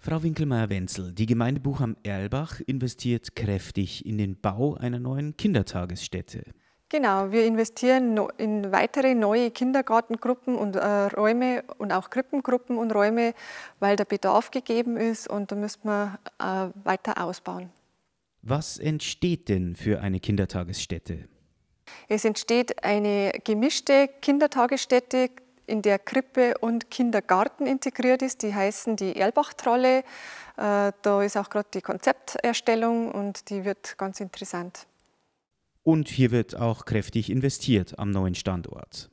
Frau Winkelmeier-Wenzel, die Gemeindebuch am Erlbach investiert kräftig in den Bau einer neuen Kindertagesstätte. Genau, wir investieren in weitere neue Kindergartengruppen und äh, Räume und auch Krippengruppen und Räume, weil der Bedarf gegeben ist und da müssen wir äh, weiter ausbauen. Was entsteht denn für eine Kindertagesstätte? Es entsteht eine gemischte Kindertagesstätte, in der Krippe und Kindergarten integriert ist. Die heißen die Erlbach-Trolle. Äh, da ist auch gerade die Konzepterstellung und die wird ganz interessant. Und hier wird auch kräftig investiert am neuen Standort.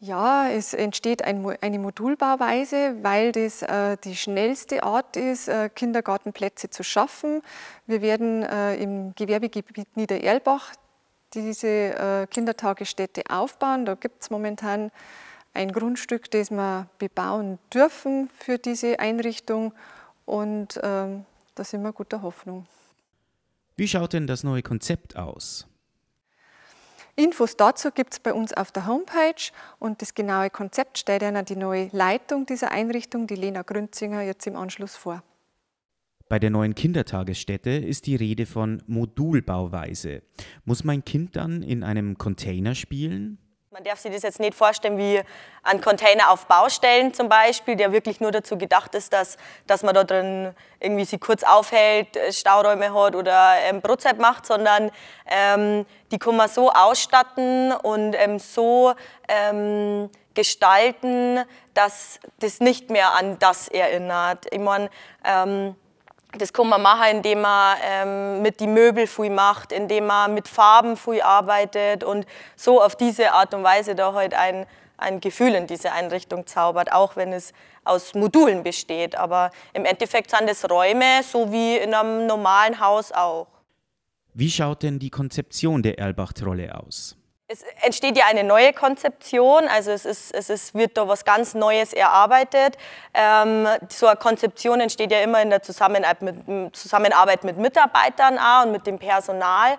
Ja, es entsteht ein, eine Modulbauweise, weil das äh, die schnellste Art ist, äh, Kindergartenplätze zu schaffen. Wir werden äh, im Gewerbegebiet Niedererlbach diese äh, Kindertagesstätte aufbauen. Da gibt es momentan ein Grundstück, das wir bebauen dürfen für diese Einrichtung und äh, da sind wir guter Hoffnung. Wie schaut denn das neue Konzept aus? Infos dazu gibt es bei uns auf der Homepage und das genaue Konzept stellt Ihnen die neue Leitung dieser Einrichtung, die Lena Grünzinger, jetzt im Anschluss vor. Bei der neuen Kindertagesstätte ist die Rede von Modulbauweise. Muss mein Kind dann in einem Container spielen? Man darf sich das jetzt nicht vorstellen wie ein Container auf Baustellen zum Beispiel, der wirklich nur dazu gedacht ist, dass, dass man da drin irgendwie sich kurz aufhält, äh, Stauräume hat oder ähm, Brotzeit macht, sondern ähm, die kann man so ausstatten und ähm, so ähm, gestalten, dass das nicht mehr an das erinnert. Ich meine, ähm, das kann man machen, indem man ähm, mit die Möbel früh macht, indem man mit Farben früh arbeitet und so auf diese Art und Weise da halt ein, ein Gefühl in diese Einrichtung zaubert, auch wenn es aus Modulen besteht. Aber im Endeffekt sind es Räume, so wie in einem normalen Haus auch. Wie schaut denn die Konzeption der Erlbachtrolle aus? Es entsteht ja eine neue Konzeption, also es, ist, es ist, wird da was ganz Neues erarbeitet. Ähm, so eine Konzeption entsteht ja immer in der Zusammenarbeit mit, Zusammenarbeit mit Mitarbeitern auch und mit dem Personal.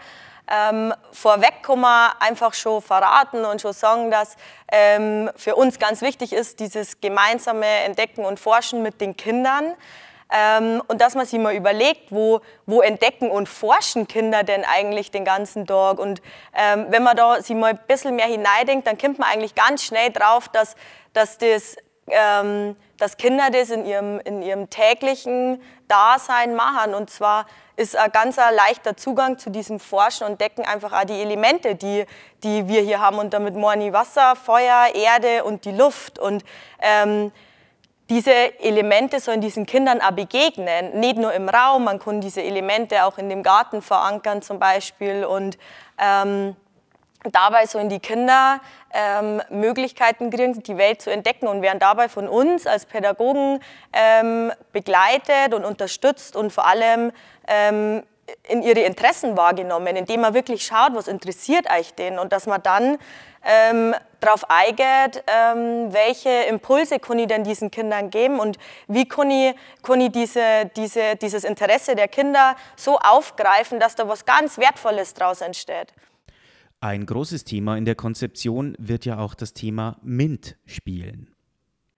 Ähm, vorweg kann man einfach schon verraten und schon sagen, dass ähm, für uns ganz wichtig ist, dieses gemeinsame Entdecken und Forschen mit den Kindern. Ähm, und dass man sich mal überlegt, wo, wo entdecken und forschen Kinder denn eigentlich den ganzen Tag. Und ähm, wenn man da sich mal ein bisschen mehr hineindenkt, dann kommt man eigentlich ganz schnell drauf, dass, dass das ähm, dass Kinder das in ihrem, in ihrem täglichen Dasein machen. Und zwar ist ein ganz leichter Zugang zu diesem Forschen und decken einfach auch die Elemente, die, die wir hier haben. Und damit meine ich Wasser, Feuer, Erde und die Luft. Und ähm, diese Elemente sollen diesen Kindern auch begegnen, nicht nur im Raum, man kann diese Elemente auch in dem Garten verankern zum Beispiel und ähm, dabei sollen die Kinder ähm, Möglichkeiten kriegen, die Welt zu entdecken und werden dabei von uns als Pädagogen ähm, begleitet und unterstützt und vor allem ähm, in ihre Interessen wahrgenommen, indem man wirklich schaut, was interessiert euch denn und dass man dann ähm, darauf eingeht, ähm, welche Impulse kann ich denn diesen Kindern geben und wie kann ich, kann ich diese, diese, dieses Interesse der Kinder so aufgreifen, dass da was ganz Wertvolles draus entsteht. Ein großes Thema in der Konzeption wird ja auch das Thema MINT spielen.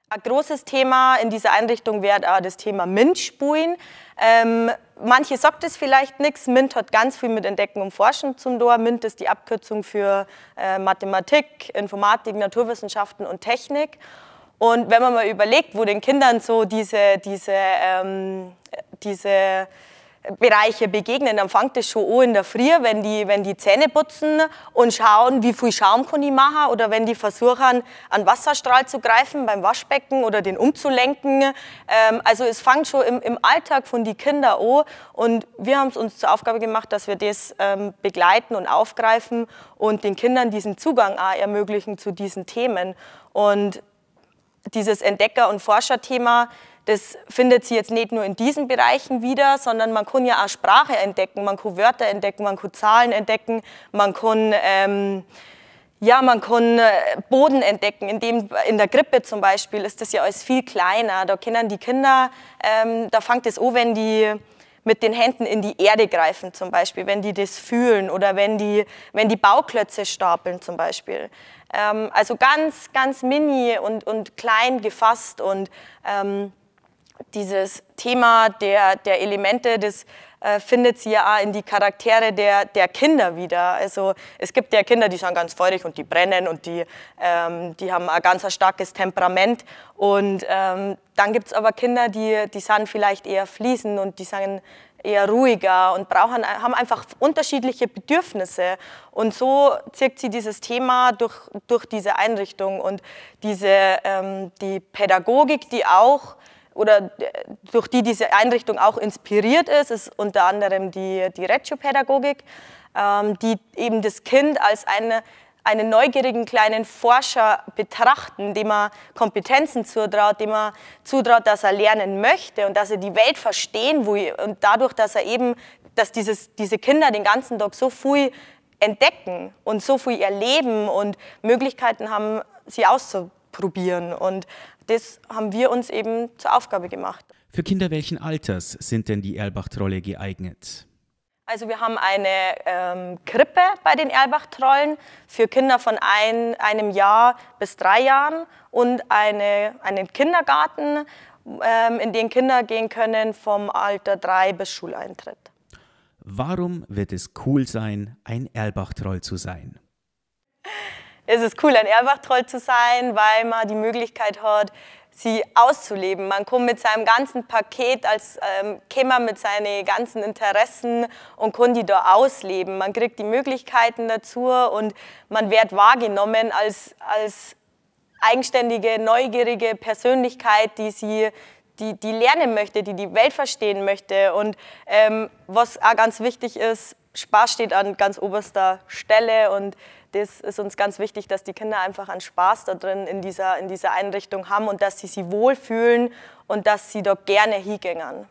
Ein großes Thema in dieser Einrichtung wird auch äh, das Thema MINT spielen. Ähm, manche sagt es vielleicht nichts. MINT hat ganz viel mit Entdecken und Forschen zum Tor. MINT ist die Abkürzung für äh, Mathematik, Informatik, Naturwissenschaften und Technik. Und wenn man mal überlegt, wo den Kindern so diese, diese, ähm, diese Bereiche begegnen, dann fängt es schon an in der Früh, wenn die, wenn die Zähne putzen und schauen, wie viel Schaum kann ich machen oder wenn die versuchen, an Wasserstrahl zu greifen beim Waschbecken oder den umzulenken. Ähm, also es fängt schon im, im Alltag von den Kindern an und wir haben es uns zur Aufgabe gemacht, dass wir das ähm, begleiten und aufgreifen und den Kindern diesen Zugang auch ermöglichen zu diesen Themen. Und dieses Entdecker- und Forscherthema, thema das findet sie jetzt nicht nur in diesen Bereichen wieder, sondern man kann ja auch Sprache entdecken, man kann Wörter entdecken, man kann Zahlen entdecken, man kann, ähm, ja, man kann äh, Boden entdecken. In, dem, in der Grippe zum Beispiel ist das ja alles viel kleiner. Da kennen die Kinder, ähm, da fängt es an, wenn die mit den Händen in die Erde greifen zum Beispiel, wenn die das fühlen oder wenn die, wenn die Bauklötze stapeln zum Beispiel. Ähm, also ganz, ganz mini und, und klein gefasst und ähm, dieses Thema der, der Elemente, das äh, findet sie ja auch in die Charaktere der, der Kinder wieder. Also es gibt ja Kinder, die sind ganz feurig und die brennen und die, ähm, die haben ein ganz starkes Temperament. Und ähm, dann gibt es aber Kinder, die, die sind vielleicht eher fließen und die sind eher ruhiger und brauchen, haben einfach unterschiedliche Bedürfnisse. Und so zirkt sie dieses Thema durch, durch diese Einrichtung und diese, ähm, die Pädagogik, die auch oder äh, durch die diese Einrichtung auch inspiriert ist, ist unter anderem die, die Reggio-Pädagogik, ähm, die eben das Kind als eine, einen neugierigen kleinen Forscher betrachten, dem er Kompetenzen zutraut, dem er zutraut, dass er lernen möchte und dass er die Welt verstehen will und dadurch, dass er eben, dass dieses, diese Kinder den ganzen Tag so viel entdecken und so viel erleben und Möglichkeiten haben, sie auszuprobieren und das haben wir uns eben zur Aufgabe gemacht. Für Kinder welchen Alters sind denn die Erlbach-Trolle geeignet? Also wir haben eine ähm, Krippe bei den Erlbach-Trollen für Kinder von ein, einem Jahr bis drei Jahren und eine, einen Kindergarten, ähm, in den Kinder gehen können vom Alter drei bis Schuleintritt. Warum wird es cool sein, ein Erlbach-Troll zu sein? es ist cool, ein erbach zu sein, weil man die Möglichkeit hat, sie auszuleben. Man kommt mit seinem ganzen Paket, als ähm, käme mit seinen ganzen Interessen und kann die da ausleben. Man kriegt die Möglichkeiten dazu und man wird wahrgenommen als, als eigenständige, neugierige Persönlichkeit, die sie die, die lernen möchte, die die Welt verstehen möchte. Und ähm, was auch ganz wichtig ist, Spaß steht an ganz oberster Stelle und das ist uns ganz wichtig, dass die Kinder einfach einen Spaß da drin in dieser, in dieser Einrichtung haben und dass sie sich wohlfühlen und dass sie dort gerne hingängern.